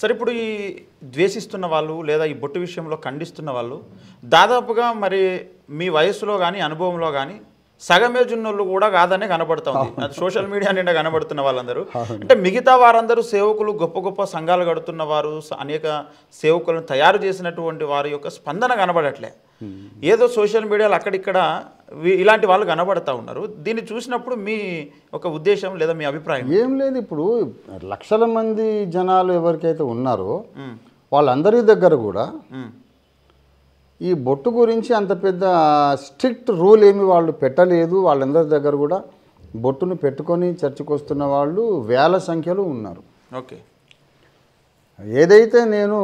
సరే ఇప్పుడు ఈ ద్వేషిస్తున్న వాళ్ళు లేదా ఈ బొట్టు విషయంలో ఖండిస్తున్న వాళ్ళు దాదాపుగా మరి మీ వయసులో కానీ అనుభవంలో కానీ సగమేజ్ ఉన్నోళ్ళు కూడా కాదనే కనబడుతుంది అది సోషల్ మీడియా నిండా కనబడుతున్న వాళ్ళందరూ అంటే మిగతా వారందరూ సేవకులు గొప్ప గొప్ప సంఘాలు కడుతున్న వారు అనేక సేవకులను తయారు చేసినటువంటి వారి యొక్క స్పందన కనబడట్లే ఏదో సోషల్ మీడియాలో అక్కడిక్కడ ఇలాంటి వాళ్ళు కనబడతా ఉన్నారు దీన్ని చూసినప్పుడు మీ ఒక ఉద్దేశం లేదా మీ అభిప్రాయం ఏం లేదు ఇప్పుడు లక్షల మంది జనాలు ఎవరికైతే ఉన్నారో వాళ్ళందరి దగ్గర కూడా ఈ బొట్టు గురించి అంత పెద్ద స్ట్రిక్ట్ రూల్ ఏమి వాళ్ళు పెట్టలేదు వాళ్ళందరి దగ్గర కూడా బొట్టును పెట్టుకొని చర్చకు వస్తున్న వాళ్ళు వేల సంఖ్యలో ఉన్నారు ఓకే ఏదైతే నేను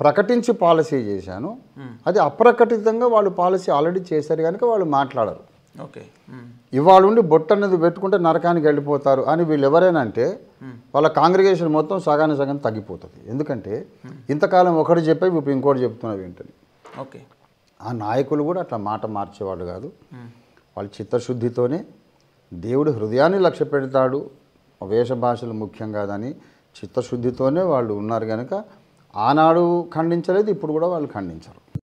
ప్రకటించి పాలసీ చేశానో hmm. అది అప్రకటితంగా వాళ్ళు పాలసీ ఆల్రెడీ చేశారు కనుక వాళ్ళు మాట్లాడరు ఓకే hmm. ఇవాళ ఉండి బొట్ట అనేది పెట్టుకుంటే నరకానికి వెళ్ళిపోతారు అని వీళ్ళు ఎవరైనా అంటే hmm. వాళ్ళ కాంగ్రిగేషన్ మొత్తం సగానికి సగం తగ్గిపోతుంది ఎందుకంటే ఇంతకాలం ఒకటి చెప్పే ఇప్పుడు ఇంకోటి చెప్తున్నవి ఏంటని ఓకే ఆ నాయకులు కూడా అట్లా మాట మార్చేవాళ్ళు కాదు వాళ్ళ చిత్తశుద్ధితోనే దేవుడు హృదయాన్ని లక్ష్య పెడతాడు వేష భాషలు ముఖ్యం కాదని చిత్తశుద్ధితోనే వాళ్ళు ఉన్నారు కనుక ఆనాడు ఖండించలేదు ఇప్పుడు కూడా వాళ్ళు ఖండించరు